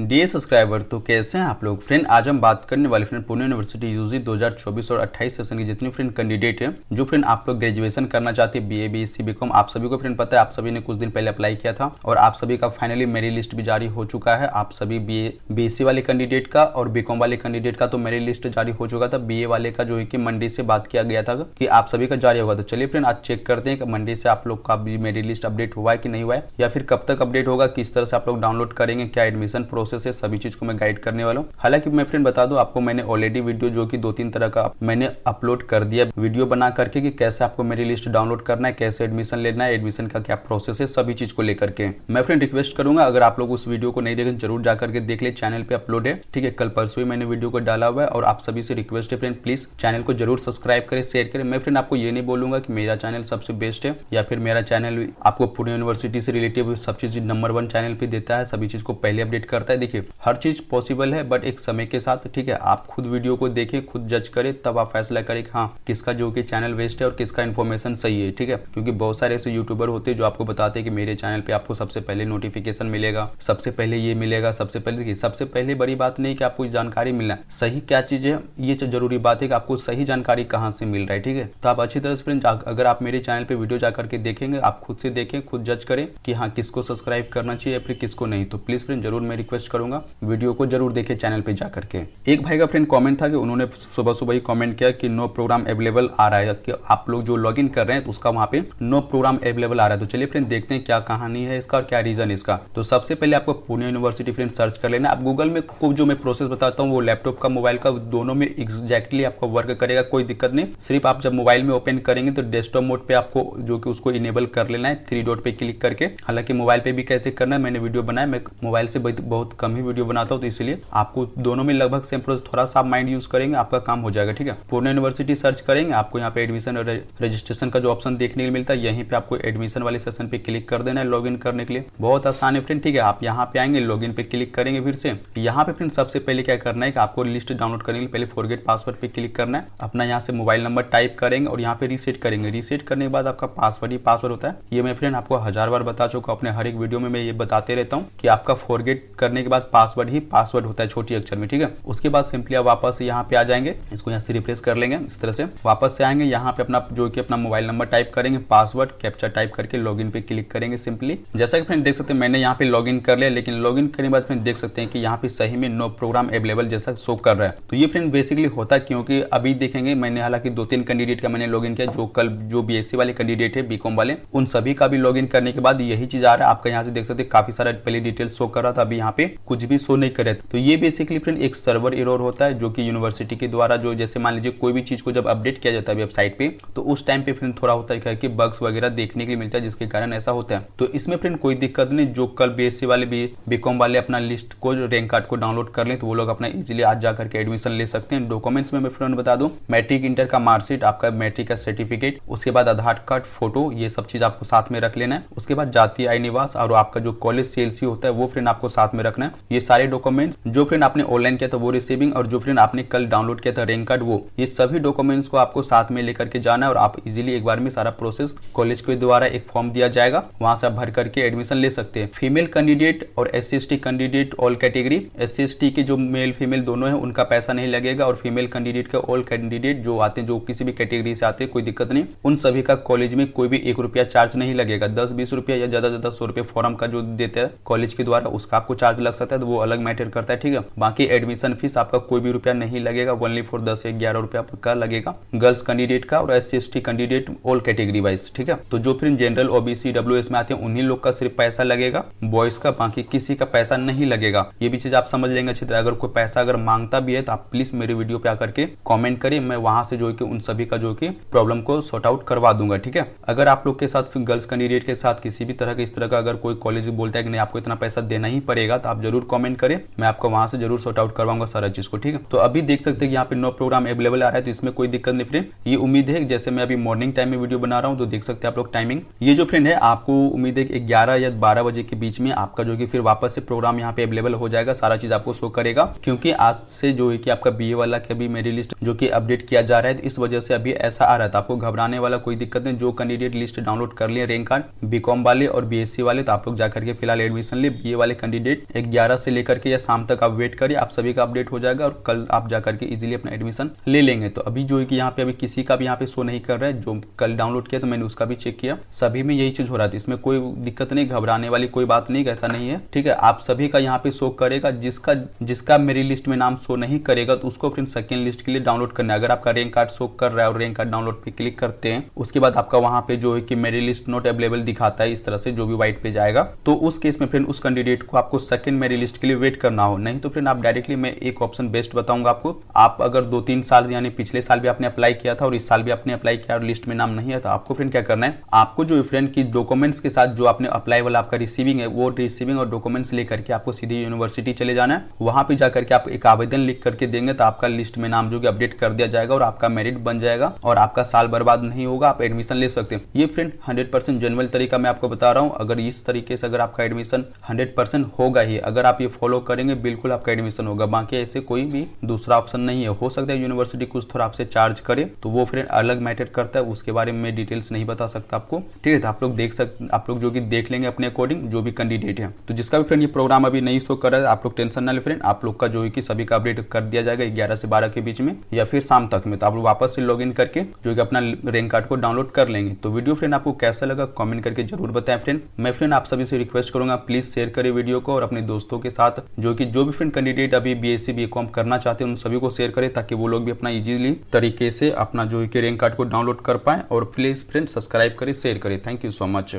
D subscriber तो कैसे हैं आप लोग फ्रेंड आज हम बात करने वाले फ्रेंड पुणे यूनिवर्सिटी यूजी 2024 और 28 सेशन की जितनी फ्रेंड कैंडिडेट है जो फ्रेंड आप लोग ग्रेजुएशन करना चाहते हैं B A BA BSc BCom आप सभी को फ्रेंड पता है आप सभी ने कुछ दिन पहले अप्लाई किया था और आप सभी का फाइनली मेरिट लिस्ट भी जारी हो चुका है आप सभी बी बीएससी वाले कैंडिडेट का और बीकॉम वाले कैंडिडेट का तो मेरिट लिस्ट जारी हो चुका था ए वाले का जो है कि मंडी से बात किया गया था कि आप सभी का जारी होगा तो चलिए फ्रेंड आज चेक करते हैं कि मंडे से आप लोग का मेरिट लिस्ट अपडेट हुआ है कि नहीं हुआ है या फिर कब तक अपडेट होगा किस तरह से आप लोग डाउनलोड करेंगे क्या एडमिशन प्रोसेस प्रोसेस है सभी चीज को मैं गाइड करने वाला हूँ हालांकि मैं फ्रेंड बता दू आपको मैंने ऑलरेडी वीडियो जो कि दो तीन तरह का मैंने अपलोड कर दिया वीडियो बना करके कि कैसे आपको मेरी लिस्ट डाउनलोड करना है कैसे एडमिशन लेना है एडमिशन का क्या प्रोसेस है सभी चीज को लेकर के मैं फ्रेंड रिक्वेस्ट करूंगा अगर आप लोग उस वीडियो को नहीं देखें जरूर जाकर के देख ले चैनल पे अपलोड है ठीक है कल परसों ही मैंने वीडियो को डाला हुआ है और आप सभी से रिक्वेस्ट है फ्रेंड प्लीज चैनल को जरूर सब्सक्राइब करें शेयर करें मैं फ्रेंड आपको ये नहीं बोलूंगा कि मेरा चैनल सबसे बेस्ट है या फिर मेरा चैनल आपको पुणे यूनिवर्सिटी से रिलेटिव सब चीज नंबर वन चैनल पे देता है सभी चीज को पहले अपडेट करता है है देखिए हर चीज़ पॉसिबल है बट एक समय के साथ ठीक है आप खुद वीडियो को देखें खुद जज करें तब आप फैसला करें कि हाँ किसका जो कि चैनल वेस्ट है और किसका इन्फॉर्मेशन सही है ठीक है क्योंकि बहुत सारे ऐसे यूट्यूबर होते हैं जो आपको बताते हैं कि मेरे चैनल पे आपको सबसे पहले नोटिफिकेशन मिलेगा सबसे पहले ये मिलेगा सबसे पहले देखिए सबसे पहले बड़ी बात नहीं कि आपको जानकारी मिलना सही क्या चीज़ है ये जरूरी बात है कि आपको सही जानकारी कहाँ से मिल रहा है ठीक है तो आप अच्छी तरह से अगर आप मेरे चैनल पे वीडियो जा करके देखेंगे आप खुद से देखें खुद जज करें कि हाँ किसको सब्सक्राइब करना चाहिए या फिर किसको नहीं तो प्लीज़ फ्रेंड जरूर मैं रिक्वेस्ट सजेस्ट करूंगा वीडियो को जरूर देखे चैनल पे जाकर के एक भाई का फ्रेंड कमेंट था कि उन्होंने सुबह सुबह ही कमेंट किया कि नो प्रोग्राम अवेलेबल आ रहा है कि आप लोग जो लॉग कर रहे हैं तो उसका वहाँ पे नो प्रोग्राम अवेलेबल आ रहा है तो चलिए फ्रेंड देखते हैं क्या कहानी है इसका और क्या रीजन है इसका तो सबसे पहले आपको पुणे यूनिवर्सिटी फ्रेंड सर्च कर लेना आप गूगल में को जो मैं प्रोसेस बताता हूँ वो लैपटॉप का मोबाइल का दोनों में एग्जैक्टली आपका वर्क करेगा कोई दिक्कत नहीं सिर्फ आप जब मोबाइल में ओपन करेंगे तो डेस्कटॉप मोड पे आपको जो कि उसको इनेबल कर लेना है थ्री डॉट पे क्लिक करके हालांकि मोबाइल पे भी कैसे करना है मैंने वीडियो बनाया मैं मोबाइल से बहुत कम ही वीडियो बनाता हूँ तो इसलिए आपको दोनों में लगभग सेम प्रोसेस थोड़ा सा माइंड यूज करेंगे आपका काम हो जाएगा ठीक है पूर्ण यूनिवर्सिटी सर्च करेंगे आपको यहाँ पे एडमिशन और रजिस्ट्रेशन का जो ऑप्शन देखने को मिलता है यहीं पे आपको एडमिशन वाले सेशन पे क्लिक कर देना है लॉग करने के लिए बहुत आसान है फ्रेंड ठीक है आप यहाँ पे आएंगे लॉग पे क्लिक करेंगे फिर से यहाँ पे फ्रेंड सबसे पहले क्या करना है कि आपको लिस्ट डाउनलोड करने के लिए पहले फोरगेट पासवर्ड पे क्लिक करना है अपना यहाँ से मोबाइल नंबर टाइप करेंगे और यहाँ पे रीसेट करेंगे रीसेट करने के बाद आपका पासवर्ड ही पासवर्ड होता है ये मैं फ्रेंड आपको हजार बार बता चुका अपने हर एक वीडियो में मैं ये बताते रहता हूँ कि आपका फोरगेट करने के बाद पासवर्ड ही पासवर्ड होता है छोटी अक्षर में ठीक है उसके बाद सिंपली आप वापस यहाँ पे आ जाएंगे इसको यहाँ से रिप्लेस कर लेंगे इस तरह से वापस से आएंगे यहाँ पे अपना जो कि अपना मोबाइल नंबर टाइप करेंगे पासवर्ड कैप्चर टाइप करके लॉग पे क्लिक करेंगे सिंपली जैसा कि फ्रेंड देख सकते हैं मैंने यहाँ पे लॉग कर लिया लेकिन लॉग करने के बाद फ्रेंड देख सकते हैं कि यहाँ पे सही में नो प्रोग्राम अवेलेबल जैसा शो कर रहा है तो ये फ्रेंड बेसिकली होता है क्योंकि अभी देखेंगे मैंने हालांकि दो तीन कैंडिडेट का मैंने लॉग किया जो कल जो बी वाले कैंडिडेट है बीकॉम वाले उन सभी का भी लॉग करने के बाद यही चीज आ रहा है आपका यहाँ से देख सकते काफी सारा पहले डिटेल शो कर रहा था अभी यहाँ पे कुछ भी शो नहीं करे तो ये बेसिकली फ्रेंड एक सर्वर एरर होता है जो कि यूनिवर्सिटी के द्वारा जो जैसे मान लीजिए कोई भी चीज को जब अपडेट किया जाता है वेबसाइट पे तो उस टाइम पे फ्रेंड थोड़ा होता है कि बग्स वगैरह देखने के लिए मिलता है जिसके कारण ऐसा होता है तो इसमें फ्रेंड कोई दिक्कत नहीं जो कल बी वाले भी बीकॉम वाले अपना लिस्ट को रैंक कार्ड को डाउनलोड कर ले तो वो लोग अपना इजिली आज जाकर के एडमिशन ले सकते हैं डॉक्यूमेंट्स में फ्रेंड बता दूं मैट्रिक इंटर का मार्कशीट आपका मैट्रिक का सर्टिफिकेट उसके बाद आधार कार्ड फोटो ये सब चीज आपको साथ में रख लेना है उसके बाद जाती आई निवास और आपका जो कॉलेज सेल्स ही होता है वो फ्रेंड आपको साथ में रख रखना ये सारे डॉक्यूमेंट्स जो फ्रेंड आपने ऑनलाइन किया था वो रिसीविंग और जो फ्रेंड आपने कल डाउनलोड किया था रैंक कार्ड वो ये सभी डॉक्यूमेंट्स को आपको साथ में लेकर के जाना है और आप इजिली एक बार में सारा प्रोसेस कॉलेज के द्वारा एक फॉर्म दिया जाएगा वहां से आप भर करके एडमिशन ले सकते हैं फीमेल कैंडिडेट और S C candidate all category S C के जो मेल फीमेल दोनों है उनका पैसा नहीं लगेगा और फीमेल कैंडिडेट का ऑल कैंडिडेट जो आते हैं जो किसी भी कैटेगरी से आते हैं कोई दिक्कत नहीं उन सभी का कॉलेज में कोई भी एक रुपया चार्ज नहीं लगेगा दस बीस रुपया या ज्यादा ज्यादा सौ रुपया फॉर्म का जो देते हैं कॉलेज के द्वारा उसका आपको चार्ज लग सकता है तो वो अलग मैटर करता है ठीक है बाकी एडमिशन फीस आपका कोई भी रुपया नहीं लगेगा ओनली फॉर दस या ग्यारह रुपया का लगेगा गर्ल्स कैंडिडेट का और S C candidate all category wise ठीक है तो जो फिर जनरल ओबीसी डब्ल्यू में आते हैं उन्हीं लोग का सिर्फ पैसा लगेगा बॉयज का बाकी किसी का पैसा नहीं लगेगा ये भी चीज आप समझ लेंगे अच्छी तरह अगर कोई पैसा अगर मांगता भी है तो आप प्लीज मेरे वीडियो पे आकर के कॉमेंट करिए मैं वहां से जो कि उन सभी का जो कि प्रॉब्लम को सॉर्ट आउट करवा दूंगा ठीक है अगर आप लोग के साथ गर्ल्स कैंडिडेट के साथ किसी भी तरह का इस तरह का अगर कोई कॉलेज बोलता है कि नहीं आपको इतना पैसा देना ही पड़ेगा तो आप आप जरूर कमेंट करें मैं आपको वहां से जरूर सॉर्ट आउट करवाऊंगा सारा चीज को ठीक है तो अभी देख सकते हैं यहाँ पे नो प्रोग्राम अवेलेबल आ रहा है तो इसमें कोई दिक्कत नहीं फ्रेंड ये उम्मीद है जैसे मैं अभी मॉर्निंग टाइम में वीडियो बना रहा हूँ तो देख सकते हैं आप लोग टाइमिंग ये जो फ्रेंड है आपको उम्मीद है ग्यारह या बारह बजे के बीच में आपका जो की फिर वापस से प्रोग्राम यहाँ पे अवेलेबल हो जाएगा सारा चीज आपको शो करेगा क्योंकि आज से जो है कि आपका बी वाला का अभी मेरी लिस्ट जो की अपडेट किया जा रहा है इस वजह से अभी ऐसा आ रहा था आपको घबराने वाला कोई दिक्कत नहीं जो कैंडिडेट लिस्ट डाउनलोड कर लिए रैंक कार्ड बीकॉम वाले और बीएससी वाले तो आप लोग जाकर के फिलहाल एडमिशन ले बीए वाले कैंडिडेट ग्यारह से लेकर के या शाम तक आप वेट करिए आप सभी का अपडेट हो जाएगा और कल आप जाकर के इजिली अपना एडमिशन ले लेंगे तो अभी जो है कि यहाँ पे अभी किसी का भी यहाँ पे शो नहीं कर रहा है जो कल डाउनलोड किया तो मैंने उसका भी चेक किया सभी में यही चीज हो रहा था तो इसमें कोई दिक्कत नहीं घबराने वाली कोई बात नहीं ऐसा नहीं है ठीक है आप सभी का यहाँ पे शो करेगा जिसका जिसका मेरी लिस्ट में नाम शो नहीं करेगा तो उसको फिर सेकेंड लिस्ट के लिए डाउनलोड करना है अगर आपका रैंक कार्ड शो कर रहा है और रैंक कार्ड डाउनलोड पे क्लिक करते हैं उसके बाद आपका वहाँ पे जो है कि मेरी लिस्ट नॉट अवेलेबल दिखाता है इस तरह से जो भी व्हाइट पे जाएगा तो उस केस में फिर उस कैंडिडेट को आपको सेकेंड दिन मेरी लिस्ट के लिए वेट करना हो नहीं तो फ्रेंड आप डायरेक्टली मैं एक ऑप्शन बेस्ट बताऊंगा आपको आप अगर दो तीन साल यानी पिछले साल भी आपने अप्लाई किया था और इस साल भी आपने अप्लाई किया और लिस्ट में नाम नहीं आया था तो आपको फ्रेंड क्या करना है आपको जो फ्रेंड की डॉक्यूमेंट्स के साथ जो आपने अप्लाई वाला आपका रिसीविंग है वो रिसीविंग और डॉक्यूमेंट्स लेकर के आपको सीधे यूनिवर्सिटी चले जाना है वहां पर जाकर के आप एक आवेदन लिख करके देंगे तो आपका लिस्ट में नाम जो कि अपडेट कर दिया जाएगा और आपका मेरिट बन जाएगा और आपका साल बर्बाद नहीं होगा आप एडमिशन ले सकते हैं ये फ्रेंड हंड्रेड परसेंट जनरल तरीका मैं आपको बता रहा हूँ अगर इस तरीके से अगर आपका एडमिशन हंड्रेड परसेंट होगा ही अगर आप ये फॉलो करेंगे बिल्कुल आपका एडमिशन होगा बाकी ऐसे कोई भी दूसरा ऑप्शन नहीं है हो सकता है यूनिवर्सिटी कुछ थोड़ा आपसे चार्ज करे तो वो फिर अलग मैटर करता है उसके बारे में डिटेल्स नहीं बता सकता आपको ठीक है तो आप लोग देख सकते आप लोग जो कि देख लेंगे अपने अकॉर्डिंग जो भी कैंडिडेट है तो जिसका भी फ्रेंड ये प्रोग्राम अभी नहीं शो कर रहा है आप लोग टेंशन ना ले फ्रेंड आप लोग का जो है कि सभी का अपडेट कर दिया जाएगा ग्यारह से बारह के बीच में या फिर शाम तक में तो आप लोग वापस से लॉग करके जो कि अपना रैंक कार्ड को डाउनलोड कर लेंगे तो वीडियो फ्रेंड आपको कैसा लगा कॉमेंट करके जरूर बताएं फ्रेंड मैं फ्रेंड आप सभी से रिक्वेस्ट करूंगा प्लीज शेयर करें वीडियो को और अपने दोस्त दोस्तों के साथ जो कि जो भी फ्रेंड कैंडिडेट अभी बी एस सी करना चाहते हैं उन सभी को शेयर करें ताकि वो लोग भी अपना इजीली तरीके से अपना जो है कि रैंक कार्ड को डाउनलोड कर पाए और प्लीज फ्रेंड सब्सक्राइब करें शेयर करें थैंक यू सो मच